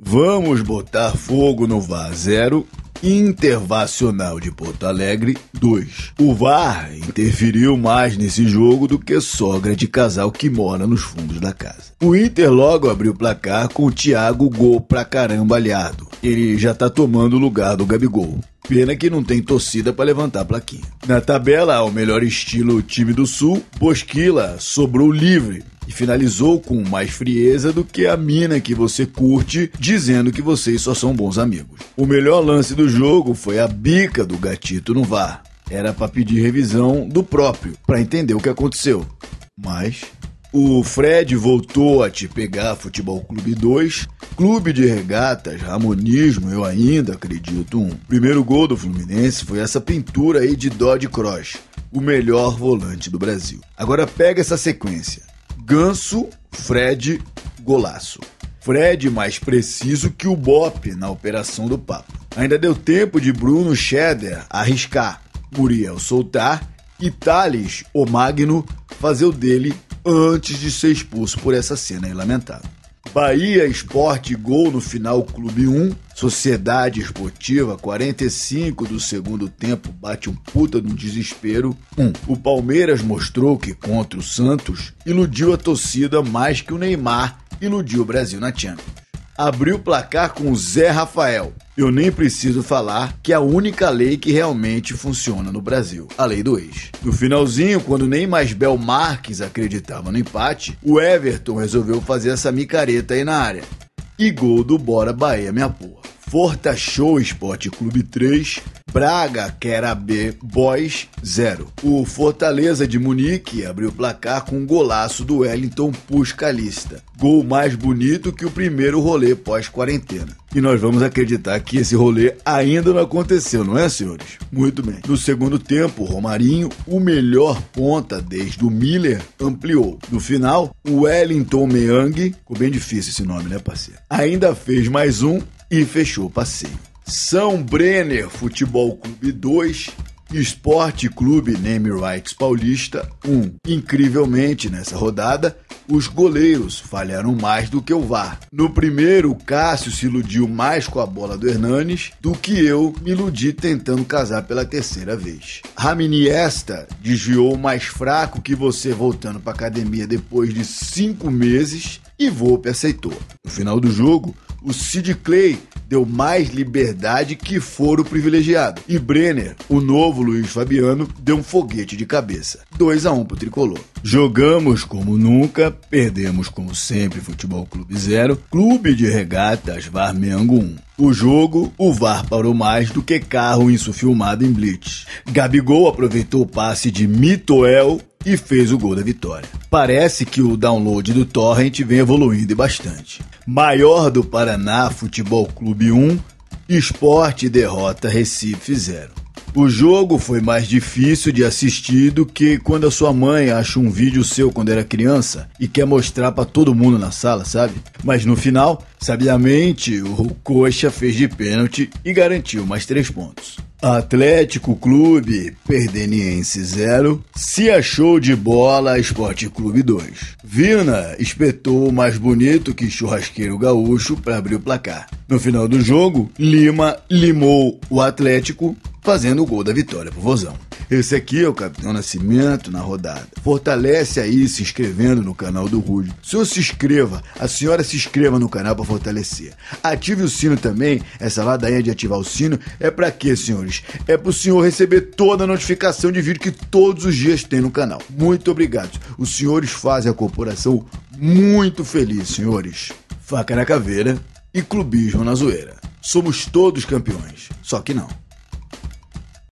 Vamos botar fogo no VAR 0, Intervacional de Porto Alegre 2. O VAR interferiu mais nesse jogo do que sogra de casal que mora nos fundos da casa. O Inter logo abriu o placar com o Thiago gol pra caramba aliado. Ele já tá tomando o lugar do Gabigol. Pena que não tem torcida para levantar a plaquinha. Na tabela, ao melhor estilo time do Sul, Bosquila sobrou livre e finalizou com mais frieza do que a mina que você curte dizendo que vocês só são bons amigos. O melhor lance do jogo foi a bica do gatito no VAR. Era para pedir revisão do próprio, para entender o que aconteceu. Mas o Fred voltou a te pegar Futebol Clube 2, Clube de Regatas, Ramonismo, eu ainda acredito um. Primeiro gol do Fluminense foi essa pintura aí de Dodge Cross, o melhor volante do Brasil. Agora pega essa sequência. Ganso, Fred, golaço. Fred mais preciso que o Bop na operação do Papo. Ainda deu tempo de Bruno Scheder arriscar, Muriel soltar e Thales, o Magno, fazer o dele antes de ser expulso por essa cena lamentável. Bahia Esporte Gol no final Clube 1. Sociedade Esportiva, 45 do segundo tempo, bate um puta no desespero. 1. o Palmeiras mostrou que contra o Santos iludiu a torcida mais que o Neymar iludiu o Brasil na Champions. Abriu o placar com o Zé Rafael, eu nem preciso falar que é a única lei que realmente funciona no Brasil, a lei do ex. No finalzinho, quando nem mais Bel Marques acreditava no empate, o Everton resolveu fazer essa micareta aí na área. E gol do Bora Bahia, minha porra. Forta Show Esporte Clube 3 Braga quer B Boys 0. O Fortaleza de Munique abriu o placar com um golaço do Wellington Puscalista. Gol mais bonito que o primeiro rolê pós-quarentena. E nós vamos acreditar que esse rolê ainda não aconteceu, não é, senhores? Muito bem. No segundo tempo, Romarinho, o melhor ponta desde o Miller, ampliou. No final, o Wellington Meang, ficou bem difícil esse nome, né, parceiro? Ainda fez mais um e fechou o passeio. São Brenner Futebol Clube 2, Esporte Clube Name Rights Paulista 1. Incrivelmente, nessa rodada, os goleiros falharam mais do que o VAR. No primeiro, Cássio se iludiu mais com a bola do Hernanes do que eu me iludi tentando casar pela terceira vez. Raminiesta desviou mais fraco que você voltando para academia depois de cinco meses e Volpe aceitou. No final do jogo, o Sid Clay deu mais liberdade que foro o privilegiado. E Brenner, o novo Luiz Fabiano, deu um foguete de cabeça. 2 a 1 pro Tricolor. Jogamos como nunca, perdemos como sempre Futebol Clube Zero, Clube de Regatas Varmengo 1. O jogo, o VAR parou mais do que carro filmado em blitz. Gabigol aproveitou o passe de Mitoel e fez o gol da vitória. Parece que o download do Torrent vem evoluindo bastante. Maior do Paraná Futebol Clube 1, Esporte derrota Recife 0. O jogo foi mais difícil de assistir do que quando a sua mãe acha um vídeo seu quando era criança e quer mostrar para todo mundo na sala, sabe? Mas no final, sabiamente, o Coxa fez de pênalti e garantiu mais três pontos. Atlético Clube Perdeniense 0, se achou de bola Esporte Clube 2. Vina espetou mais bonito que churrasqueiro gaúcho para abrir o placar. No final do jogo, Lima limou o Atlético, fazendo o gol da vitória pro Vozão. Esse aqui é o Capitão Nascimento na rodada. Fortalece aí se inscrevendo no canal do Rude. O senhor se inscreva, a senhora se inscreva no canal para fortalecer. Ative o sino também, essa ladainha de ativar o sino é para quê, senhores? É pro senhor receber toda a notificação de vídeo que todos os dias tem no canal. Muito obrigado. Os senhores fazem a corporação muito feliz, senhores. Faca na caveira e clubismo na zoeira. Somos todos campeões, só que não.